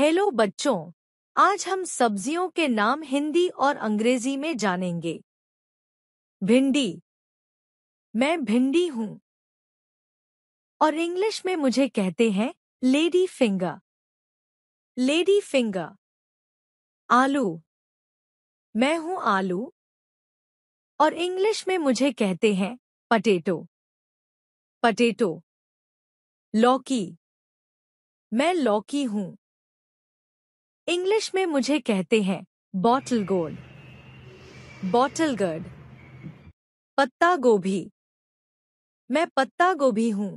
hello बच्चों आज हम सब्जियों के नाम हिंदी और अंग्रेजी में जानेंगे भिंडी मैं भिंडी हूँ और इंग्लिश में मुझे कहते हैं लेडी फिंगर लेडी फिंगर आलू मैं हूँ आलू और इंग्लिश में मुझे कहते हैं पटेटो पटेटो लौकी मैं लौकी हूँ इंग्लिश में मुझे कहते हैं बॉटल गोड बॉटल गर्ड पत्ता गोभी मैं पत्ता गोभी हूँ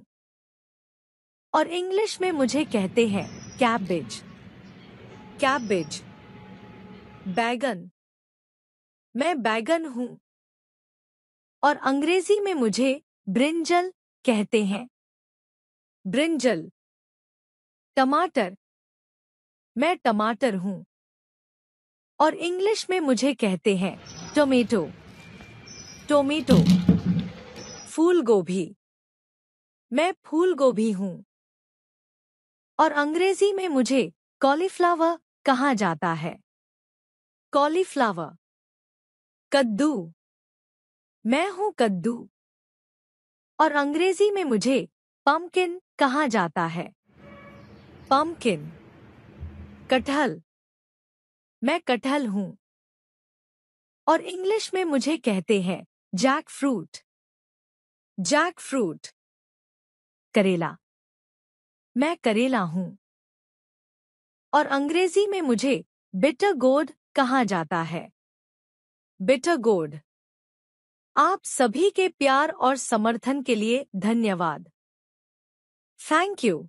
और इंग्लिश में मुझे कहते हैं कैबेज कैबेज बैगन मैं बैगन हूँ और अंग्रेजी में मुझे ब्रिंजल कहते हैं ब्रिंजल टमाटर मैं टमाटर हूँ और इंग्लिश में मुझे कहते हैं टोमेटो टोमेटो फूल गोभी मैं फूल गोभी हूँ और अंग्रेजी में मुझे कॉलीफ्लावर कहा जाता है कॉलीफ्लावर कद्दू मैं हूँ कद्दू और अंग्रेजी में मुझे पम्पकिन कहा जाता है पम्पकिन कटहल मैं कटहल हूं और इंग्लिश में मुझे कहते हैं जैक फ्रूट जैक फ्रूट करेला मैं करेला हूं और अंग्रेजी में मुझे बिटर गोड कहा जाता है बिटर गोड आप सभी के प्यार और समर्थन के लिए धन्यवाद थैंक यू